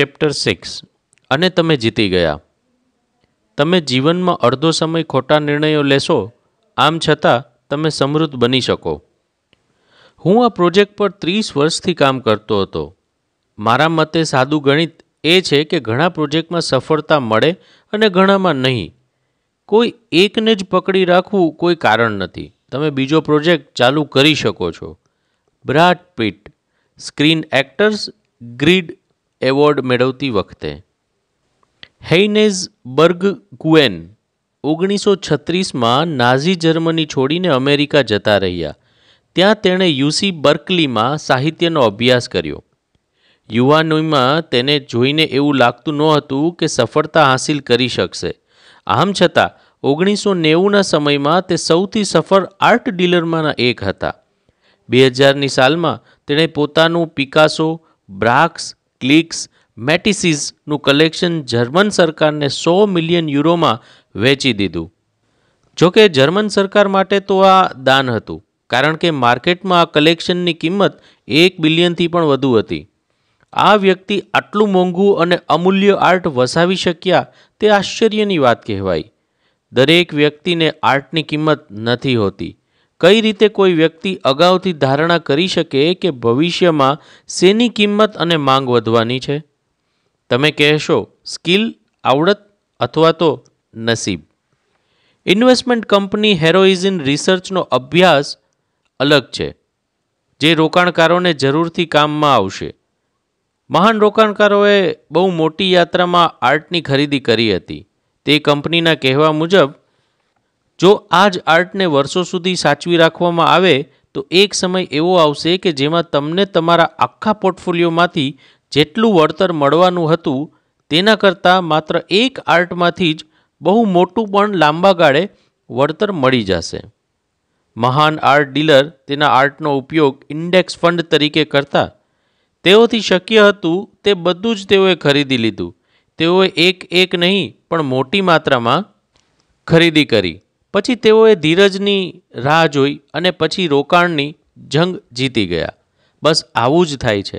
chapter six અને તમે જીતી ગયા તમે જીવનમાં અડધો સમય ખોટા નિર્ણયો લેશો આમ છતાં તમે સમૃદ્ધ બની શકો હું આ પ્રોજેક્ટ પર ત્રીસ વર્ષથી કામ કરતો હતો મારા મતે સાદું ગણિત એ છે કે ઘણા પ્રોજેક્ટમાં સફળતા મળે અને ઘણામાં નહીં કોઈ એકને જ પકડી રાખવું કોઈ કારણ નથી તમે બીજો પ્રોજેક્ટ ચાલુ કરી શકો છો Brad Pitt screen actors guild award મેળવતી વખતે હેઇનેઝ બર્ગ કુએન ઓગણીસો છત્રીસમાં નાઝી જર્મની છોડીને અમેરિકા જતા રહ્યા ત્યાં તેણે યુસી બર્કલીમાં સાહિત્યનો અભ્યાસ કર્યો યુવાનોમાં તેને જોઈને એવું લાગતું નહોતું કે સફળતા હાંસિલ કરી શકશે આમ છતાં ઓગણીસો નેવુંના સમયમાં તે સૌથી સફળ આર્ટ ડીલરમાંના એક હતા બે હજારની સાલમાં તેણે પોતાનું પિકાસો બ્રાક્સ ક્લિક્સ મેટિસિસનું કલેક્શન જર્મન સરકારને સો મિલિયન યુરોમાં વેચી દીધું જોકે જર્મન સરકાર માટે તો આ દાન હતું કારણ કે માર્કેટમાં આ કલેક્શનની કિંમત એક બિલિયનથી પણ વધુ હતી આ વ્યક્તિ આટલું મોંઘું અને અમૂલ્ય આર્ટ વસાવી શક્યા તે આશ્ચર્યની વાત કહેવાય દરેક વ્યક્તિને આર્ટની કિંમત નથી હોતી કઈ રીતે કોઈ વ્યક્તિ અગાઉથી ધારણા કરી શકે કે ભવિષ્યમાં શેની કિંમત અને માંગ વધવાની છે તમે કહેશો સ્કિલ આવડત અથવા તો નસીબ ઇન્વેસ્ટમેન્ટ કંપની હેરોઇઝિન રિસર્ચનો અભ્યાસ અલગ છે જે રોકાણકારોને જરૂરથી કામમાં આવશે મહાન રોકાણકારોએ બહુ મોટી યાત્રામાં આર્ટની ખરીદી કરી હતી તે કંપનીના કહેવા મુજબ જો આ જ આર્ટને વર્ષો સુધી સાચવી રાખવામાં આવે તો એક સમય એવો આવશે કે જેમાં તમને તમારા આખા પોર્ટફોલિયોમાંથી જેટલું વળતર મળવાનું હતું તેના કરતાં માત્ર એક આર્ટમાંથી જ બહુ મોટું પણ લાંબા ગાળે વળતર મળી જશે મહાન આર્ટ ડીલર તેના આર્ટનો ઉપયોગ ઇન્ડેક્સ ફંડ તરીકે કરતા તેઓથી શક્ય હતું તે બધું જ તેઓએ ખરીદી લીધું તેઓએ એક એક નહીં પણ મોટી માત્રામાં ખરીદી કરી પછી તેઓએ ધીરજની રાહ જોઈ અને પછી રોકાણની જંગ જીતી ગયા બસ આવું જ થાય છે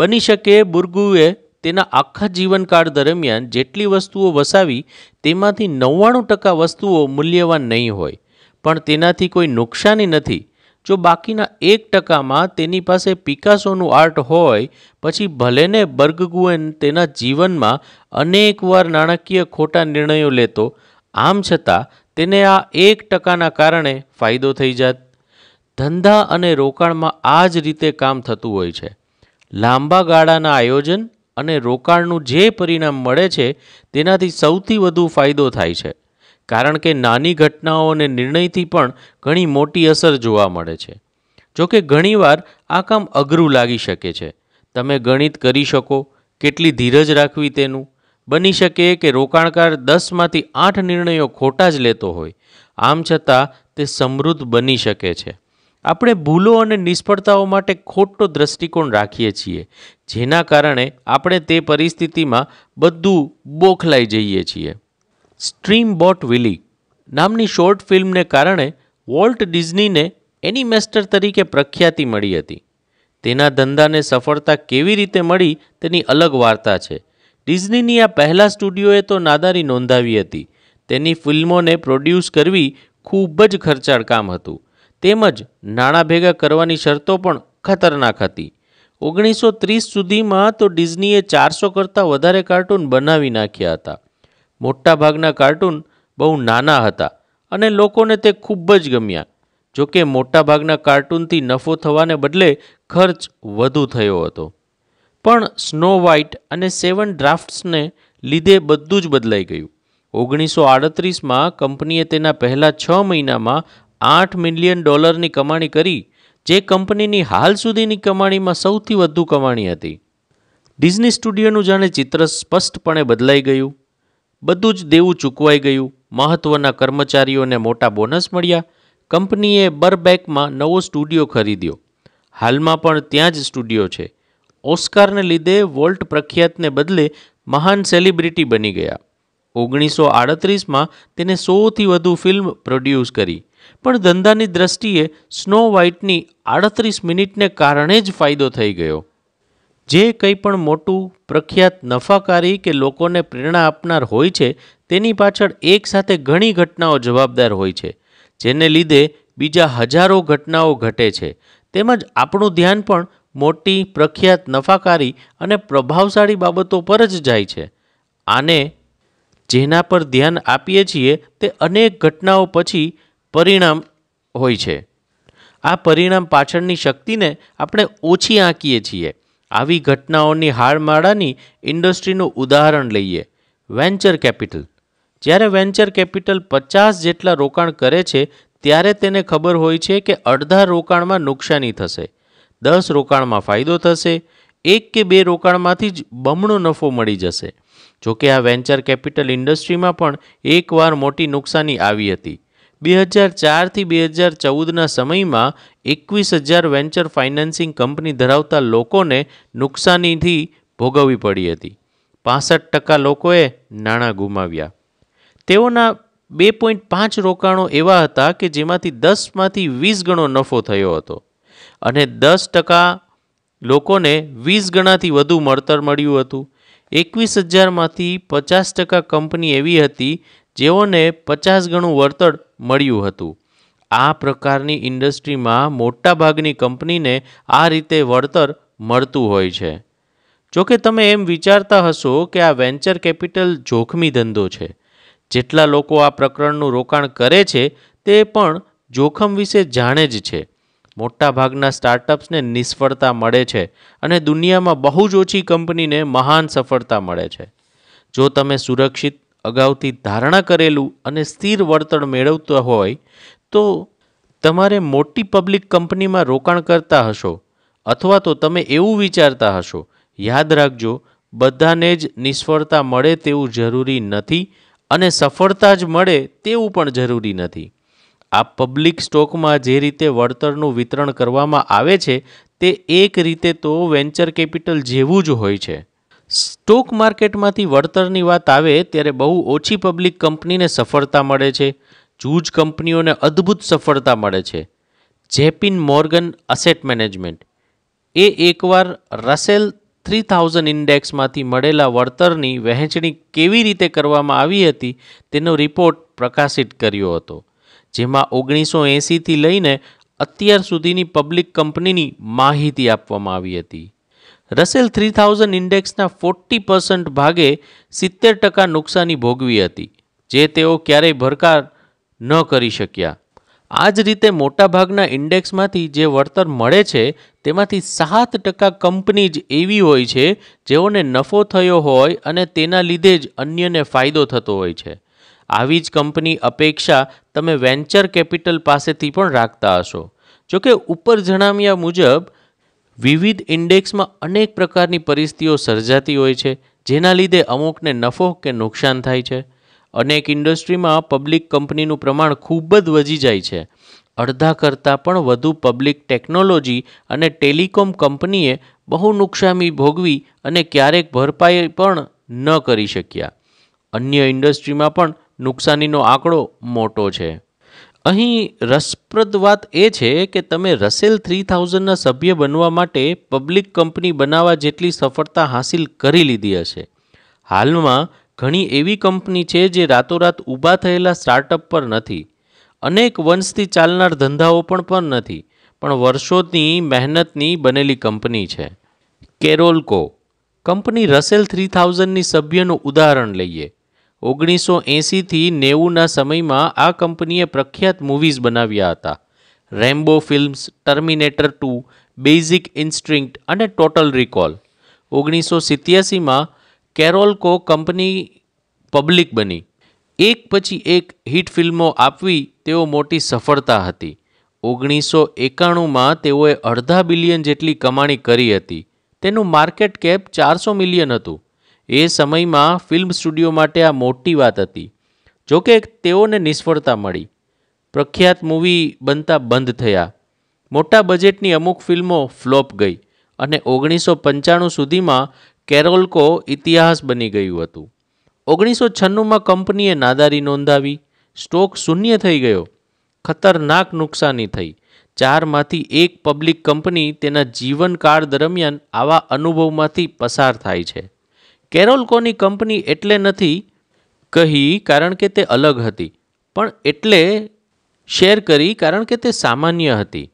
બની શકે બુર્ગુએ તેના આખા જીવનકાળ દરમિયાન જેટલી વસ્તુઓ વસાવી તેમાંથી નવ્વાણું ટકા વસ્તુઓ મૂલ્યવાન નહીં હોય પણ તેનાથી કોઈ નુકસાની નથી જો બાકીના એક ટકામાં તેની પાસે પિકાસોનું આર્ટ હોય પછી ભલેને બર્ગગુએન તેના જીવનમાં અનેકવાર નાણાકીય ખોટા નિર્ણયો લેતો આમ છતાં તેને આ એક ટકાના કારણે ફાયદો થઈ જાત ધંધા અને રોકાણમાં આ જ રીતે કામ થતું હોય છે લાંબા ગાળાના આયોજન અને રોકાણનું જે પરિણામ મળે છે તેનાથી સૌથી વધુ ફાયદો થાય છે કારણ કે નાની ઘટનાઓ અને નિર્ણયથી પણ ઘણી મોટી અસર જોવા મળે છે જો કે ઘણીવાર આ કામ અઘરું લાગી શકે છે તમે ગણિત કરી શકો કેટલી ધીરજ રાખવી તેનું બની શકે કે રોકાણકાર દસમાંથી આઠ નિર્ણયો ખોટા જ લેતો હોય આમ છતાં તે સમૃદ્ધ બની શકે છે આપણે ભૂલો અને નિષ્ફળતાઓ માટે ખોટો દ્રષ્ટિકોણ રાખીએ છીએ જેના કારણે આપણે તે પરિસ્થિતિમાં બધું બોખલાઈ જઈએ છીએ સ્ટ્રીમ બોટ વિલી નામની શોર્ટ ફિલ્મને કારણે વોલ્ટ ડિઝનીને એનિમેસ્ટર તરીકે પ્રખ્યાતિ મળી હતી તેના ધંધાને સફળતા કેવી રીતે મળી તેની અલગ વાર્તા છે ડિઝનીની આ પહેલા સ્ટુડિયોએ તો નાદારી નોંધાવી હતી તેની ફિલ્મોને પ્રોડ્યુસ કરવી ખૂબ જ ખર્ચાળ કામ હતું તેમજ નાણાં ભેગા કરવાની શરતો પણ ખતરનાક હતી ઓગણીસો ત્રીસ સુધીમાં તો ડિઝનીએ ચારસો કરતાં વધારે કાર્ટૂન બનાવી નાખ્યા હતા મોટાભાગના કાર્ટૂન બહુ નાના હતા અને લોકોને તે ખૂબ જ ગમ્યા જોકે મોટાભાગના કાર્ટૂનથી નફો થવાને બદલે ખર્ચ વધુ થયો હતો પણ સ્નો વ્હાઇટ અને સેવન ડ્રાફ્ટ્સને લીધે બધું જ બદલાઈ ગયું ઓગણીસો આડત્રીસમાં કંપનીએ તેના પહેલા છ મહિનામાં આઠ મિલિયન ડોલરની કમાણી કરી જે કંપનીની હાલ સુધીની કમાણીમાં સૌથી વધુ કમાણી હતી ડિઝની સ્ટુડિયોનું જાણે ચિત્ર સ્પષ્ટપણે બદલાઈ ગયું બધું જ દેવું ચૂકવાઈ ગયું મહત્ત્વના કર્મચારીઓને મોટા બોનસ મળ્યા કંપનીએ બરબેકમાં નવો સ્ટુડિયો ખરીદ્યો હાલમાં પણ ત્યાં જ સ્ટુડિયો છે ઓસ્કારને લીધે વોલ્ટ પ્રખ્યાતને બદલે મહાન સેલિબ્રિટી બની ગયા ઓગણીસો આડત્રીસમાં તેને સોથી વધુ ફિલ્મ પ્રોડ્યુસ કરી પણ ધંધાની દ્રષ્ટિએ સ્નો વ્હાઇટની આડત્રીસ મિનિટને કારણે જ ફાયદો થઈ ગયો જે કંઈ પણ મોટું પ્રખ્યાત નફાકારી કે લોકોને પ્રેરણા આપનાર હોય છે તેની પાછળ એકસાથે ઘણી ઘટનાઓ જવાબદાર હોય છે જેને લીધે બીજા હજારો ઘટનાઓ ઘટે છે તેમજ આપણું ધ્યાન પણ મોટી પ્રખ્યાત નફાકારી અને પ્રભાવશાળી બાબતો પર જ જાય છે આને જેના પર ધ્યાન આપીએ છીએ તે અનેક ઘટનાઓ પછી પરિણામ હોય છે આ પરિણામ પાછળની શક્તિને આપણે ઓછી આંકીએ છીએ આવી ઘટનાઓની હાડમાળાની ઇન્ડસ્ટ્રીનું ઉદાહરણ લઈએ વેન્ચર કેપિટલ જ્યારે વેન્ચર કેપિટલ પચાસ જેટલા રોકાણ કરે છે ત્યારે તેને ખબર હોય છે કે અડધા રોકાણમાં નુકસાની થશે દસ રોકાણમાં ફાયદો થશે એક કે બે રોકાણમાંથી જ બમણો નફો મળી જશે જોકે આ વેન્ચર કેપિટલ ઇન્ડસ્ટ્રીમાં પણ એકવાર મોટી નુકસાની આવી હતી બે હજાર ચારથી બે હજાર ચૌદના સમયમાં એકવીસ હજાર વેન્ચર ફાઇનાન્સિંગ કંપની ધરાવતા લોકોને નુકસાનીથી ભોગવવી પડી હતી પાસઠ ટકા લોકોએ નાણાં ગુમાવ્યા તેઓના બે પોઈન્ટ પાંચ રોકાણો એવા હતા કે જેમાંથી દસમાંથી વીસ ગણો નફો થયો હતો અને દસ ટકા લોકોને વીસ ગણાથી વધુ મળતર મળ્યું હતું એકવીસ હજારમાંથી પચાસ ટકા કંપની એવી હતી જેઓને પચાસ ગણું વળતર મળ્યું હતું આ પ્રકારની ઇન્ડસ્ટ્રીમાં મોટાભાગની કંપનીને આ રીતે વળતર મળતું હોય છે જોકે તમે એમ વિચારતા હશો કે આ વેન્ચર કેપિટલ જોખમી ધંધો છે જેટલા લોકો આ પ્રકરણનું રોકાણ કરે છે તે પણ જોખમ વિશે જાણે જ છે મોટાભાગના સ્ટાર્ટઅપ્સને નિષ્ફળતા મળે છે અને દુનિયામાં બહુ જ ઓછી કંપનીને મહાન સફળતા મળે છે જો તમે સુરક્ષિત અગાઉથી ધારણા કરેલું અને સ્થિર વળતર મેળવતા હોય તો તમારે મોટી પબ્લિક કંપનીમાં રોકાણ કરતા હશો અથવા તો તમે એવું વિચારતા હશો યાદ રાખજો બધાને જ નિષ્ફળતા મળે તેવું જરૂરી નથી અને સફળતા જ મળે તેવું પણ જરૂરી નથી આ પબ્લિક સ્ટોકમાં જે રીતે વળતરનું વિતરણ કરવામાં આવે છે તે એક રીતે તો વેન્ચર કેપિટલ જેવું જ હોય છે સ્ટોક માર્કેટમાંથી વળતરની વાત આવે ત્યારે બહુ ઓછી પબ્લિક કંપનીને સફળતા મળે છે જૂજ કંપનીઓને અદ્ભુત સફળતા મળે છે જેપિન મોર્ગન અસેટ મેનેજમેન્ટ એ એકવાર રસેલ થ્રી થાઉઝન્ડ ઇન્ડેક્સમાંથી મળેલા વળતરની વહેંચણી કેવી રીતે કરવામાં આવી હતી તેનો રિપોર્ટ પ્રકાશિત કર્યો હતો જેમાં ઓગણીસો એંસીથી લઈને અત્યાર સુધીની પબ્લિક કંપનીની માહિતી આપવામાં આવી હતી રસેલ થ્રી થાઉઝન્ડ ઇન્ડેક્સના ફોર્ટી પર્સન્ટ ભાગે સિત્તેર ટકા નુકસાની ભોગવી હતી જે તેઓ ક્યારેય ભરકાર ન કરી શક્યા આ જ રીતે મોટાભાગના ઇન્ડેક્સમાંથી જે વળતર મળે છે તેમાંથી સાત ટકા કંપની જ એવી હોય છે જેઓને નફો થયો હોય અને તેના લીધે જ અન્યને ફાયદો થતો હોય છે આવી જ કંપની અપેક્ષા તમે વેન્ચર કેપિટલ પાસેથી પણ રાખતા હશો જોકે ઉપર જણાવ્યા મુજબ વિવિધ ઇન્ડેક્સમાં અનેક પ્રકારની પરિસ્થિતિઓ સર્જાતી હોય છે જેના લીધે અમુકને નફો કે નુકસાન થાય છે અનેક ઇન્ડસ્ટ્રીમાં પબ્લિક કંપનીનું પ્રમાણ ખૂબ જ વધી જાય છે અડધા કરતાં પણ વધુ પબ્લિક ટેકનોલોજી અને ટેલિકોમ કંપનીએ બહુ નુકસામી ભોગવી અને ક્યારેક ભરપાઈ પણ ન કરી શક્યા અન્ય ઇન્ડસ્ટ્રીમાં પણ નુકસાનીનો આંકડો મોટો છે અહીં રસપ્રદ વાત એ છે કે તમે રસેલ થ્રી થાઉઝન્ડના સભ્ય બનવા માટે પબ્લિક કંપની બનાવવા જેટલી સફળતા હાંસિલ કરી લીધી હશે હાલમાં ઘણી એવી કંપની છે જે રાતોરાત ઊભા થયેલા સ્ટાર્ટઅપ પર નથી અનેક વંશથી ચાલનાર ધંધાઓ પણ પણ નથી પણ વર્ષોની મહેનતની બનેલી કંપની છે કેરોલકો કંપની રસેલ થ્રી થાઉઝન્ડની સભ્યનું ઉદાહરણ લઈએ ઓગણીસો એંસીથી નેવુંના સમયમાં આ કંપનીએ પ્રખ્યાત મૂવીઝ બનાવ્યા હતા Rambo films Terminator two Basic Instinct અને ટોટલ રિકોલ ઓગણીસો સિત્યાસીમાં કેરોલકો કંપની પબ્લિક બની એક પછી એક હિટ ફિલ્મો આપવી તેઓ મોટી સફળતા હતી ઓગણીસો એકાણુંમાં તેઓએ અડધા બિલિયન જેટલી કમાણી કરી હતી તેનું માર્કેટ કેપ ચારસો મિલિયન હતું એ સમયમાં ફિલ્મ સ્ટુડિયો માટે આ મોટી વાત હતી જોકે તેઓને નિષ્ફળતા મળી પ્રખ્યાત મૂવી બનતા બંધ થયા મોટા બજેટની અમુક ફિલ્મો ફ્લોપ ગઈ અને ઓગણીસો પંચાણું સુધીમાં કેરોલકો ઇતિહાસ બની ગયું હતું ઓગણીસો છન્નુંમાં કંપનીએ નાદારી નોંધાવી સ્ટોક શૂન્ય થઈ ગયો ખતરનાક નુકસાની થઈ ચારમાંથી એક પબ્લિક કંપની તેના જીવનકાળ દરમિયાન આવા અનુભવમાંથી પસાર થાય છે કેરોલકોની કંપની એટલે નથી કહી કારણ કે તે અલગ હતી પણ એટલે શેર કરી કારણ કે તે સામાન્ય હતી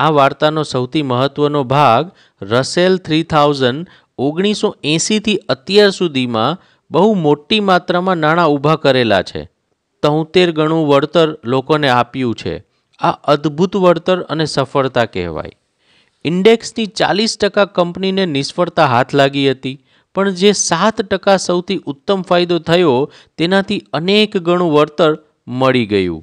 આ વાર્તાનો સૌથી મહત્ત્વનો ભાગ રસેલ થ્રી થાઉઝન્ડ ઓગણીસો એંસીથી અત્યાર સુધીમાં બહુ મોટી માત્રામાં નાણાં ઊભા કરેલા છે તોતેર ગણું વળતર લોકોને આપ્યું છે આ અદ્ભુત વળતર અને સફળતા કહેવાય ઇન્ડેક્સની ચાલીસ ટકા કંપનીને નિષ્ફળતા હાથ લાગી હતી પણ જે સાત ટકા સૌથી ઉત્તમ ફાયદો થયો તેનાથી અનેક ગણું વળતર મળી ગયું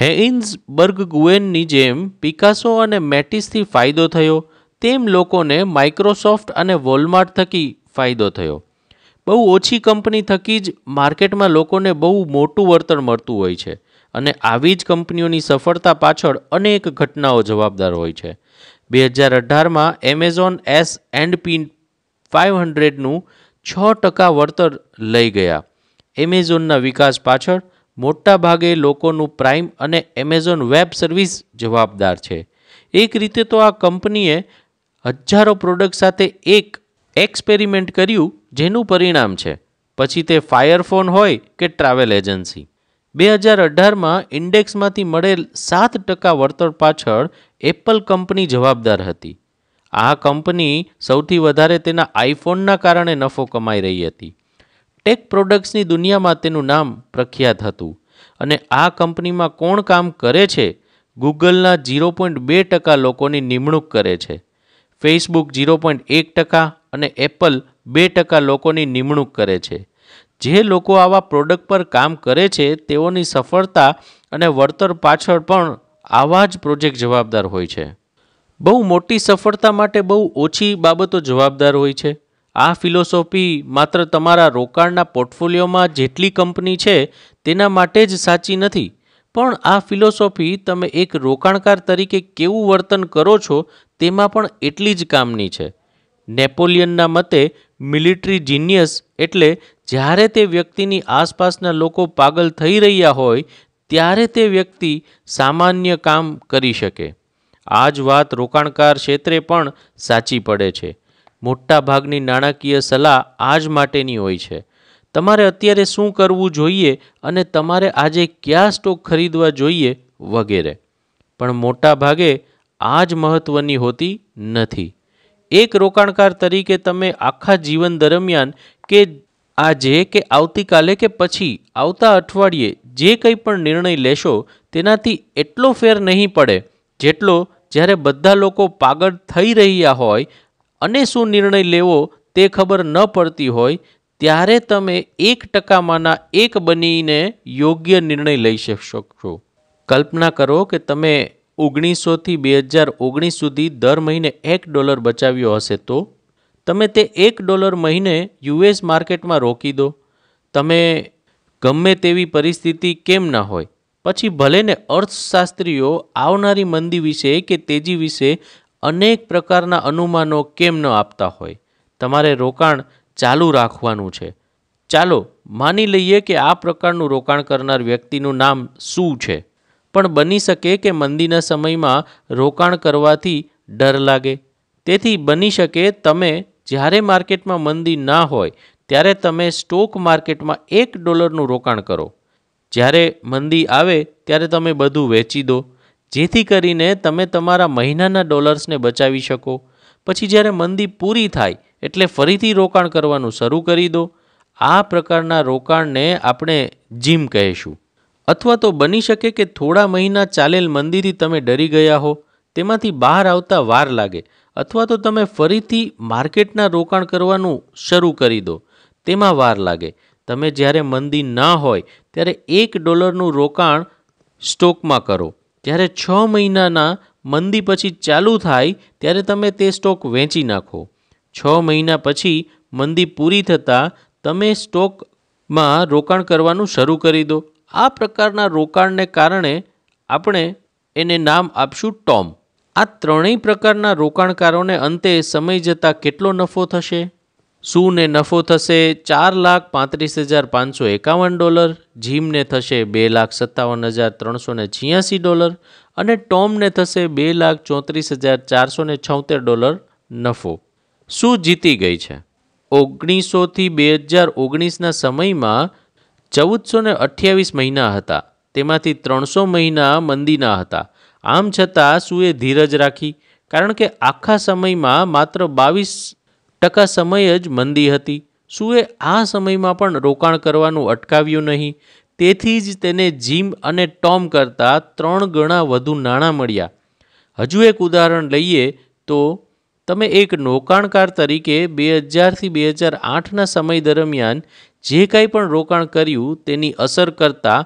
હેઇન્ઝબર્ગ ગુએનની જેમ પિકાસો અને મેટિસથી ફાયદો થયો તેમ લોકોને માઇક્રોસોફ્ટ અને વોલમાર્ટ થકી ફાયદો થયો બહુ ઓછી કંપની થકી જ માર્કેટમાં લોકોને બહુ મોટું વળતર મળતું હોય છે અને આવી જ કંપનીઓની સફળતા પાછળ અનેક ઘટનાઓ જવાબદાર હોય છે બે હજાર અઢારમાં Amazon S and P five હંડ્રેડનું છ ટકા વળતર લઈ ગયા એમેઝોનના વિકાસ પાછળ મોટાભાગે લોકોનું પ્રાઇમ અને એમેઝોન વેબ સર્વિસ જવાબદાર છે એક રીતે તો આ કંપનીએ હજારો પ્રોડક્ટ સાથે એક એક્સપેરિમેન્ટ કર્યું જેનું પરિણામ છે પછી તે ફાયર ફોન હોય કે ટ્રાવેલ એજન્સી બે હજાર અઢારમાં ઇન્ડેક્સમાંથી મળેલ સાત ટકા વળતર પાછળ એપલ કંપની જવાબદાર હતી આ કંપની સૌથી વધારે તેના આઈફોનના કારણે નફો કમાઈ રહી હતી ટેક પ્રોડક્ટ્સની દુનિયામાં તેનું નામ પ્રખ્યાત હતું અને આ કંપનીમાં કોણ કામ કરે છે ગૂગલના ઝીરો પોઈન્ટ બે ટકા લોકોની નિમણૂક કરે છે ફેસબુક ઝીરો પોઈન્ટ એક ટકા અને એપલ બે ટકા લોકોની નિમણૂક કરે છે જે લોકો આવા પ્રોડક્ટ પર કામ કરે છે તેઓની સફળતા અને વળતર પાછળ પણ આવા જ પ્રોજેક્ટ જવાબદાર હોય છે બહુ મોટી સફળતા માટે બહુ ઓછી બાબતો જવાબદાર હોય છે આ ફિલોસોફી માત્ર તમારા રોકાણના પોર્ટફોલિયોમાં જેટલી કંપની છે તેના માટે જ સાચી નથી પણ આ ફિલોસોફી તમે એક રોકાણકાર તરીકે કેવું વર્તન કરો છો તેમાં પણ એટલી જ કામની છે નેપોલિયનના મતે મિલિટરી જીનિયસ એટલે જ્યારે તે વ્યક્તિની આસપાસના લોકો પાગલ થઈ રહ્યા હોય ત્યારે તે વ્યક્તિ સામાન્ય કામ કરી શકે આ જ વાત રોકાણકાર ક્ષેત્રે પણ સાચી પડે છે મોટાભાગની નાણાકીય સલાહ આ જ માટેની હોય છે તમારે અત્યારે શું કરવું જોઈએ અને તમારે આજે કયા સ્ટોક ખરીદવા જોઈએ વગેરે પણ મોટા ભાગે આ જ મહત્ત્વની હોતી નથી એક રોકાણકાર તરીકે તમે આખા જીવન દરમિયાન કે આજે કે આવતીકાલે કે પછી આવતા અઠવાડિયે જે કંઈ પણ નિર્ણય લેશો તેનાથી એટલો ફેર નહીં પડે જેટલો જ્યારે બધા લોકો પાગળ થઈ રહ્યા હોય અને શું નિર્ણય લેવો તે ખબર ન પડતી હોય ત્યારે તમે એક ટકામાંના એક બનીને યોગ્ય નિર્ણય લઈ શકશો કલ્પના કરો કે તમે ઓગણીસોથી બે હજાર ઓગણીસ સુધી દર મહિને એક ડોલર બચાવ્યો હશે તો તમે તે એક ડોલર મહિને યુએસ માર્કેટમાં રોકી દો તમે ગમે તેવી પરિસ્થિતિ કેમ ના હોય પછી ભલે ને અર્થશાસ્ત્રીઓ આવનારી મંદી વિશે કે તેજી વિશે અનેક પ્રકારના અનુમાનો કેમ ન આપતા હોય તમારે રોકાણ ચાલુ રાખવાનું છે ચાલો માની લઈએ કે આ પ્રકારનું રોકાણ કરનાર વ્યક્તિનું નામ શું છે પણ બની શકે કે મંદીના સમયમાં રોકાણ કરવાથી ડર લાગે તેથી બની શકે તમે જ્યારે માર્કેટમાં મંદી ના હોય ત્યારે તમે સ્ટોક માર્કેટમાં એક ડોલરનું રોકાણ કરો જ્યારે મંદી આવે ત્યારે તમે બધું વેચી દો જેથી કરીને તમે તમારા મહિનાના ડોલર્સને બચાવી શકો પછી જ્યારે મંદી પૂરી થાય એટલે ફરીથી રોકાણ કરવાનું શરૂ કરી દો આ પ્રકારના રોકાણને આપણે જીમ કહેશું અથવા તો બની શકે કે થોડા મહિના ચાલેલ મંદીથી તમે ડરી ગયા હો તેમાંથી બહાર આવતા વાર લાગે અથવા તો તમે ફરીથી માર્કેટના રોકાણ કરવાનું શરૂ કરી દો તેમાં વાર લાગે તમે જ્યારે મંદી ના હોય ત્યારે એક ડોલરનું રોકાણ સ્ટોકમાં કરો જ્યારે છ મહિનાના મંદી પછી ચાલુ થાય ત્યારે તમે તે સ્ટોક વેચી નાખો છ મહિના પછી મંદી પૂરી થતાં તમે સ્ટોકમાં રોકાણ કરવાનું શરૂ કરી દો આ પ્રકારના રોકાણને કારણે આપણે એને નામ આપશું ટોમ આ ત્રણેય પ્રકારના રોકાણકારોને અંતે સમય જતાં કેટલો નફો થશે સૂને નફો થશે ચાર લાખ પાંત્રીસ હજાર પાંચસો એકાવન ડોલર જીમને થશે બે લાખ સત્તાવન હજાર ત્રણસો ને છ્યાસી ડોલર અને ટોમને થશે બે લાખ ચોત્રીસ હજાર ચારસો ને છોતેર ડોલર નફો શું જીતી ગઈ છે ઓગણીસોથી બે હજાર ઓગણીસના સમયમાં ચૌદસો ને અઠ્યાવીસ મહિના હતા તેમાંથી ત્રણસો મહિના મંદીના હતા આમ છતાં સુએ ધીરજ રાખી કારણ કે આખા સમયમાં માત્ર બાવીસ ટકા સમય જ મંદી હતી સુએ આ સમયમાં પણ રોકાણ કરવાનું અટકાવ્યું નહીં તેથી જ તેને જીમ અને ટોમ કરતાં ત્રણ ગણા વધુ નાણાં મળ્યા હજુ એક ઉદાહરણ લઈએ તો તમે એક નોકાણકાર તરીકે બે હજારથી બે હજાર આઠના સમય દરમિયાન જે કાંઈ પણ રોકાણ કર્યું તેની અસર કરતાં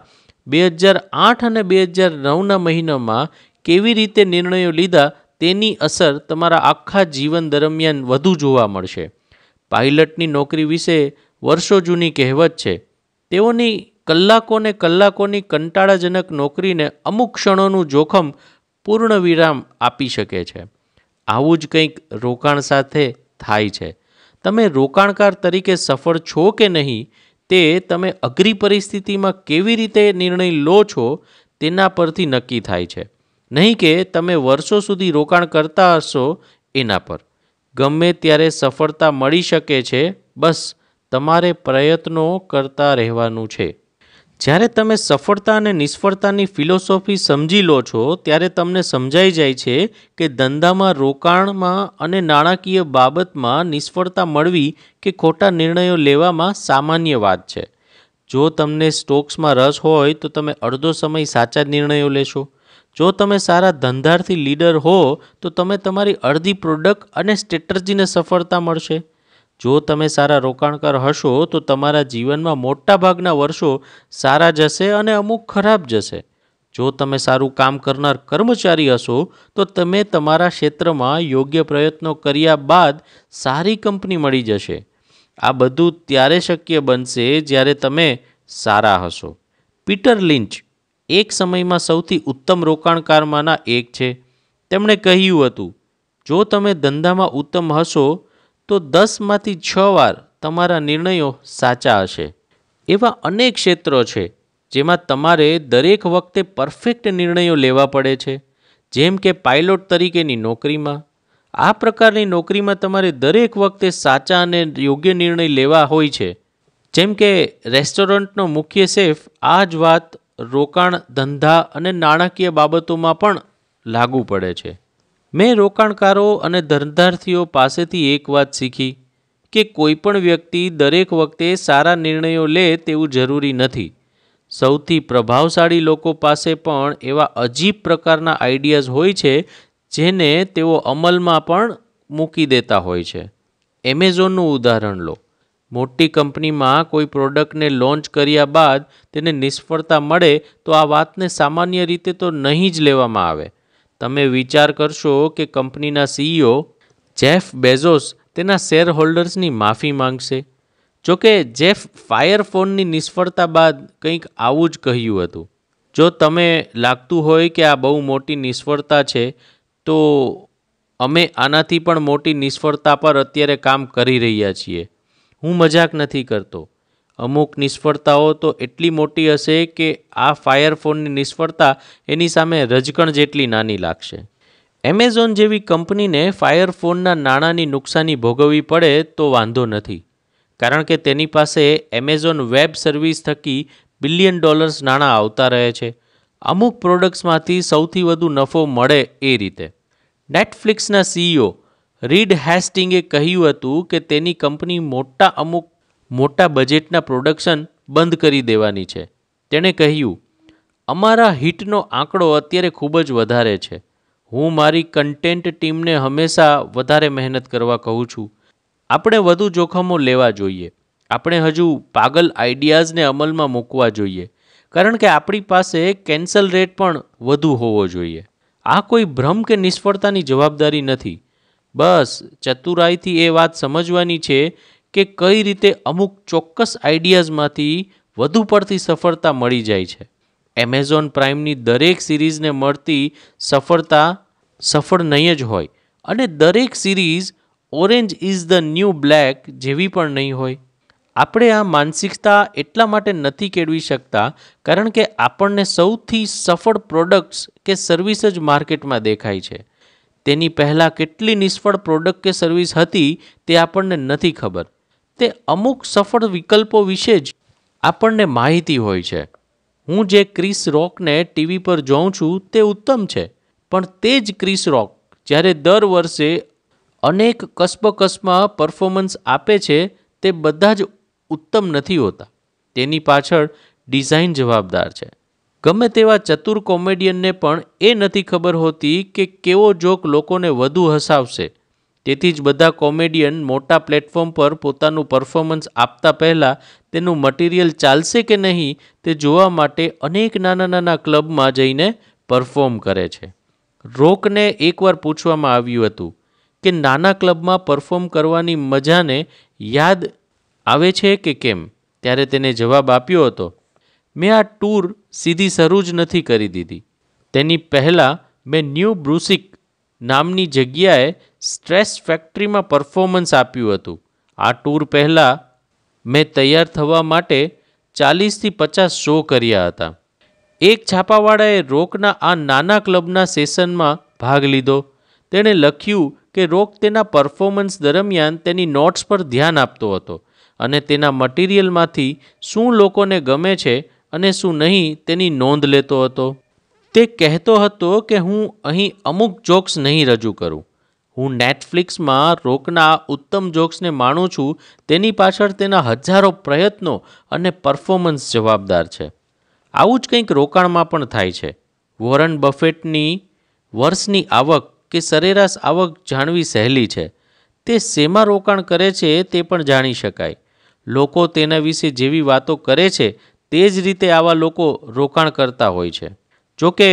બે હજાર આઠ અને બે હજાર નવના મહિનામાં કેવી રીતે નિર્ણયો લીધા તેની અસર તમારા આખા જીવન દરમિયાન વધુ જોવા મળશે પાઇલટની નોકરી વિશે વર્ષો જૂની કહેવત છે તેઓની કલાકોને કલાકોની કંટાળાજનક નોકરીને અમુક ક્ષણોનું જોખમ પૂર્ણ વિરામ આપી શકે છે આવું જ કંઈક રોકાણ સાથે થાય છે તમે રોકાણકાર તરીકે સફળ છો કે નહીં તે તમે અઘરી પરિસ્થિતિમાં કેવી રીતે નિર્ણય લો છો તેના પરથી નક્કી થાય છે નહીં કે તમે વર્ષો સુધી રોકાણ કરતા હશો એના પર ગમે ત્યારે સફળતા મળી શકે છે બસ તમારે પ્રયત્નો કરતા રહેવાનું છે જ્યારે તમે સફળતા અને નિષ્ફળતાની ફિલોસોફી સમજી લો છો ત્યારે તમને સમજાઈ જાય છે કે ધંધામાં રોકાણમાં અને નાણાકીય બાબતમાં નિષ્ફળતા મળવી કે ખોટા નિર્ણયો લેવામાં સામાન્ય વાત છે જો તમને સ્ટોક્સમાં રસ હોય તો તમે અડધો સમય સાચા નિર્ણયો લેશો જો તમે સારા ધંધાર્થી લીડર હો તો તમે તમારી અડધી પ્રોડક્ટ અને સ્ટ્રેટર્જીને સફળતા મળશે જો તમે સારા રોકાણકાર હશો તો તમારા જીવનમાં મોટાભાગના વર્ષો સારા જશે અને અમુક ખરાબ જશે જો તમે સારું કામ કરનાર કર્મચારી હશો તો તમે તમારા ક્ષેત્રમાં યોગ્ય પ્રયત્નો કર્યા બાદ સારી કંપની મળી જશે આ બધું ત્યારે શક્ય બનશે જ્યારે તમે સારા હશો પીટર લિંચ એક સમયમાં સૌથી ઉત્તમ રોકાણકારમાંના એક છે તેમણે કહ્યું હતું જો તમે ધંધામાં ઉત્તમ હશો તો દસમાંથી છ વાર તમારા નિર્ણયો સાચા હશે એવા અનેક ક્ષેત્રો છે જેમાં તમારે દરેક વખતે પરફેક્ટ નિર્ણયો લેવા પડે છે જેમ કે પાયલોટ તરીકેની નોકરીમાં આ પ્રકારની નોકરીમાં તમારે દરેક વખતે સાચા અને યોગ્ય નિર્ણય લેવા હોય છે જેમ કે રેસ્ટોરન્ટનો મુખ્ય શેફ આ જ વાત રોકાણ ધંધા અને નાણાકીય બાબતોમાં પણ લાગુ પડે છે મેં રોકાણકારો અને ધંધાર્થીઓ પાસેથી એક વાત શીખી કે કોઈ પણ વ્યક્તિ દરેક વખતે સારા નિર્ણયો લે તેવું જરૂરી નથી સૌથી પ્રભાવશાળી લોકો પાસે પણ એવા અજીબ પ્રકારના આઈડિયાઝ હોય છે જેને તેઓ અમલમાં પણ મૂકી દેતા હોય છે એમેઝોનનું ઉદાહરણ લો મોટી કંપનીમાં કોઈ પ્રોડક્ટને લોન્ચ કર્યા બાદ તેને નિષ્ફળતા મળે તો આ વાતને સામાન્ય રીતે તો નહીં જ લેવામાં આવે તમે વિચાર કરશો કે કંપનીના સીઈઓ જેફ બેઝોસ તેના શેરહોલ્ડર્સની માફી માંગશે જોકે જેફ ફાયર ફોનની નિષ્ફળતા બાદ કંઈક આવું જ કહ્યું હતું જો તમે લાગતું હોય કે આ બહુ મોટી નિષ્ફળતા છે તો અમે આનાથી પણ મોટી નિષ્ફળતા પર અત્યારે કામ કરી રહ્યા છીએ હું મજાક નથી કરતો અમુક નિષ્ફળતાઓ તો એટલી મોટી હશે કે આ ફાયર ફોનની નિષ્ફળતા એની સામે રજકણ જેટલી નાની લાગશે એમેઝોન જેવી કંપનીને ફાયર ફોનના નાણાંની નુકસાની ભોગવવી પડે તો વાંધો નથી કારણ કે તેની પાસે એમેઝોન વેબ સર્વિસ થકી બિલિયન ડોલર્સ નાણાં આવતા રહે છે અમુક પ્રોડક્ટ્સમાંથી સૌથી વધુ નફો મળે એ રીતે નેટફ્લિક્સના સીઈઓ રીડ હેસ્ટિંગે કહ્યું હતું કે તેની કંપની મોટા અમુક મોટા બજેટના પ્રોડક્શન બંધ કરી દેવાની છે તેણે કહ્યું અમારા હિટનો આંકડો અત્યારે ખૂબ જ વધારે છે હું મારી કન્ટેન્ટ ટીમને હંમેશા વધારે મહેનત કરવા કહું છું આપણે વધુ જોખમો લેવા જોઈએ આપણે હજુ પાગલ આઈડિયાઝને અમલમાં મૂકવા જોઈએ કારણ કે આપણી પાસે કેન્સલ રેટ પણ વધુ હોવો જોઈએ આ કોઈ ભ્રમ કે નિષ્ફળતાની જવાબદારી નથી બસ ચતુરાઈથી એ વાત સમજવાની છે કે કઈ રીતે અમુક ચોક્કસ આઈડિયાઝમાંથી વધુ પડતી સફળતા મળી જાય છે એમેઝોન પ્રાઇમની દરેક સિરીઝને મળતી સફળતા સફળ નહીં જ હોય અને દરેક series Orange is the New Black જેવી પણ નહીં હોય આપણે આ માનસિકતા એટલા માટે નથી કેળવી શકતા કારણ કે આપણને સૌથી સફળ પ્રોડક્ટ્સ કે સર્વિસ જ માર્કેટમાં દેખાય છે તેની પહેલાં કેટલી નિષ્ફળ પ્રોડક્ટ કે સર્વિસ હતી તે આપણને નથી ખબર તે અમુક સફળ વિકલ્પો વિશે જ આપણને માહિતી હોય છે હું જે ક્રિસ રોકને ટીવી પર જોઉં છું તે ઉત્તમ છે પણ તે જ ક્રિસ રોક જ્યારે દર વર્ષે અનેક કસબકસમાં પરફોર્મન્સ આપે છે તે બધા જ ઉત્તમ નથી હોતા તેની પાછળ ડિઝાઇન જવાબદાર છે ગમે તેવા ચતુર કોમેડિયનને પણ એ નથી ખબર હોતી કે કેવો જોક લોકોને વધુ હસાવશે તેથી જ બધા કોમેડિયન મોટા પ્લેટફોર્મ પર પોતાનું પરફોર્મન્સ આપતા પહેલાં તેનું મટીરિયલ ચાલશે કે નહીં તે જોવા માટે અનેક નાના નાના ક્લબમાં જઈને પરફોર્મ કરે છે રોકને એકવાર પૂછવામાં આવ્યું હતું કે નાના ક્લબમાં પરફોર્મ કરવાની મજાને યાદ આવે છે કે કેમ ત્યારે તેને જવાબ આપ્યો હતો મેં આ ટૂર સીધી શરૂ જ નથી કરી દીધી તેની પહેલાં મેં ન્યૂ બ્રુસિક નામની જગ્યાએ સ્ટ્રેસ ફેક્ટરીમાં પરફોર્મન્સ આપ્યું હતું આ ટૂર પહેલાં મેં તૈયાર થવા માટે ચાલીસથી પચાસ શો કર્યા હતા એક છાપાવાળાએ રોકના આ નાના ક્લબના સેશનમાં ભાગ લીધો તેણે લખ્યું કે રોક તેના પરફોર્મન્સ દરમિયાન તેની નોટ્સ પર ધ્યાન આપતો હતો અને તેના મટીરિયલમાંથી શું લોકોને ગમે છે અને શું નહીં તેની નોંધ લેતો હતો તે કહેતો હતો કે હું અહીં અમુક જોક્સ નહીં રજૂ કરું હું નેટફ્લિક્સમાં રોકના ઉત્તમ જોક્સને માણું છું તેની પાછળ તેના હજારો પ્રયત્નો અને પરફોર્મન્સ જવાબદાર છે આવું જ કંઈક રોકાણમાં પણ થાય છે વોરન બફેટની વર્ષની આવક કે સરેરાશ આવક જાણવી સહેલી છે તે શેમાં રોકાણ કરે છે તે પણ જાણી શકાય લોકો તેના વિશે જેવી વાતો કરે છે તે જ રીતે આવા લોકો રોકાણ કરતા હોય છે જોકે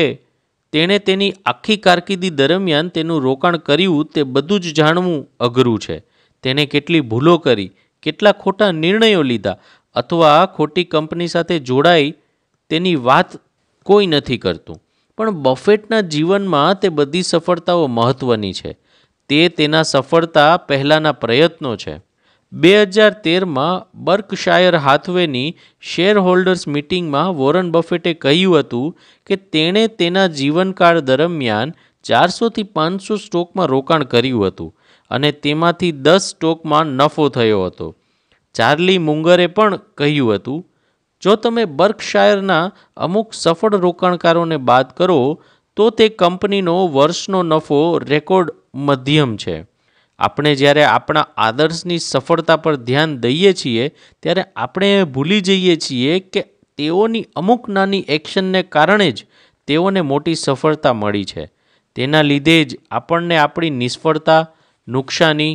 તેણે તેની આખી કારકિર્દી દરમિયાન તેનું રોકાણ કર્યું તે બધું જ જાણવું અઘરું છે તેણે કેટલી ભૂલો કરી કેટલા ખોટા નિર્ણયો લીધા અથવા ખોટી કંપની સાથે જોડાઈ તેની વાત કોઈ નથી કરતું પણ બફેટના જીવનમાં તે બધી સફળતાઓ મહત્ત્વની છે તે તેના સફળતા પહેલાંના પ્રયત્નો છે બે હજાર તેરમાં બર્કશાયર હાથવેની શેરહોલ્ડર્સ મિટિંગમાં વોરન બફેટે કહ્યું હતું કે તેણે તેના જીવનકાળ દરમિયાન ચારસોથી પાંચસો સ્ટોકમાં રોકાણ કર્યું હતું અને તેમાંથી દસ સ્ટોકમાં નફો થયો હતો ચાર્લી મુંગરે પણ કહ્યું હતું જો તમે બર્કશાયરના અમુક સફળ રોકાણકારોને બાદ કરો તો તે કંપનીનો વર્ષનો નફો રેકોર્ડ મધ્યમ છે આપણે જ્યારે આપણા આદર્શની સફળતા પર ધ્યાન દઈએ છીએ ત્યારે આપણે ભૂલી જઈએ છીએ કે તેઓની અમુક નાની એક્શનને કારણે જ તેઓને મોટી સફળતા મળી છે તેના લીધે જ આપણને આપણી નિષ્ફળતા નુકસાની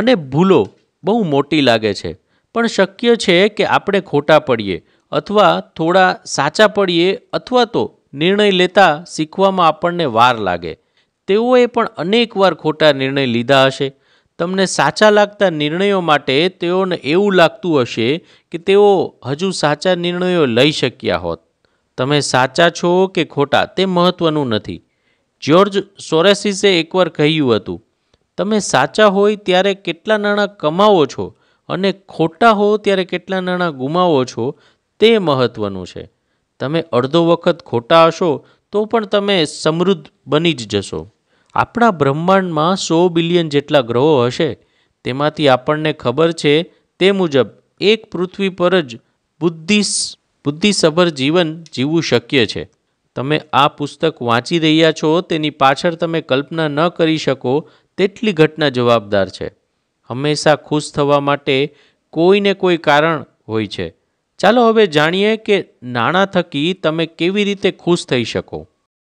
અને ભૂલો બહુ મોટી લાગે છે પણ શક્ય છે કે આપણે ખોટા પડીએ અથવા થોડા સાચા પડીએ અથવા તો નિર્ણય લેતા શીખવામાં આપણને વાર લાગે તેઓએ પણ અનેકવાર ખોટા નિર્ણય લીધા હશે તમને સાચા લાગતા નિર્ણયો માટે તેઓને એવું લાગતું હશે કે તેઓ હજુ સાચા નિર્ણયો લઈ શક્યા હોત તમે સાચા છો કે ખોટા તે મહત્વનું નથી જ્યોર્જ સોરેસીસે એકવાર કહ્યું હતું તમે સાચા હોય ત્યારે કેટલા નાણાં કમાવો છો અને ખોટા હો ત્યારે કેટલા નાણાં ગુમાવો છો તે મહત્વનું છે તમે અડધો વખત ખોટા હશો તો પણ તમે સમૃદ્ધ બની જ જશો આપણા બ્રહ્માંડમાં સો બિલિયન જેટલા ગ્રહો હશે તેમાંથી આપણને ખબર છે તે મુજબ એક પૃથ્વી પર જ બુદ્ધિસ બુદ્ધિસભર જીવન જીવવું શક્ય છે તમે આ પુસ્તક વાંચી રહ્યા છો તેની પાછળ તમે કલ્પના ન કરી શકો તેટલી ઘટના જવાબદાર છે હંમેશા ખુશ થવા માટે કોઈને કોઈ કારણ હોય છે ચાલો હવે જાણીએ કે નાણાં થકી તમે કેવી રીતે ખુશ થઈ શકો